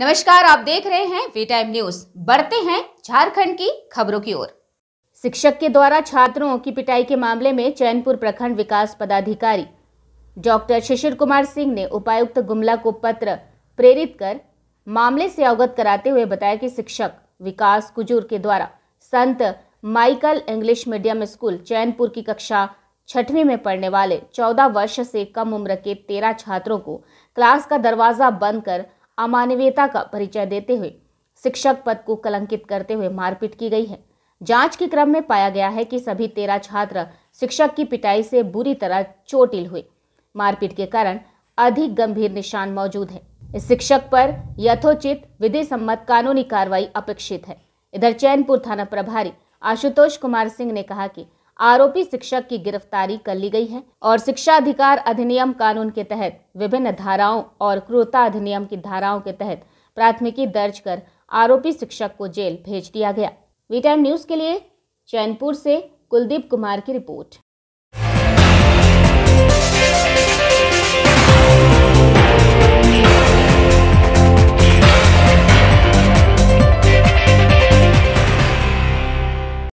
नमस्कार आप देख रहे हैं वी टाइम न्यूज बढ़ते हैं झारखंड की खबरों की ओर शिक्षक के द्वारा छात्रों की पिटाई के मामले में चैनपुर प्रखंड विकास पदाधिकारी डॉक्टर शिशिर कुमार सिंह ने उपायुक्त गुमला को पत्र प्रेरित कर मामले से अवगत कराते हुए बताया कि शिक्षक विकास कुजूर के द्वारा संत Michael English medium school Chainpur की कक्षा छठवीं में पढ़ने वाले 14 वर्ष से कम उम्र के 13 छात्रों को क्लास का दरवाजा बंद कर अमानवीयता का परिचय देते हुए शिक्षक पद को कलंकित करते हुए मारपीट की गई है जांच के क्रम में पाया गया है कि सभी तेरह छात्र शिक्षक की पिटाई से बुरी तरह चोटिल हुए मारपीट के कारण अधिक गंभीर निशान मौजूद है इस शिक्षक पर यथोचित विधि सम्मत कानूनी कार्रवाई अपेक्षित है इधर चैनपुर थाना प्रभारी आशुतोष कुमार सिंह ने कहा कि आरोपी शिक्षक की गिरफ्तारी कर ली गई है और शिक्षा अधिकार अधिनियम कानून के तहत विभिन्न धाराओं और क्रूरता अधिनियम की धाराओं के तहत प्राथमिकी दर्ज कर आरोपी शिक्षक को जेल भेज दिया गया वी टाइम न्यूज के लिए चैनपुर से कुलदीप कुमार की रिपोर्ट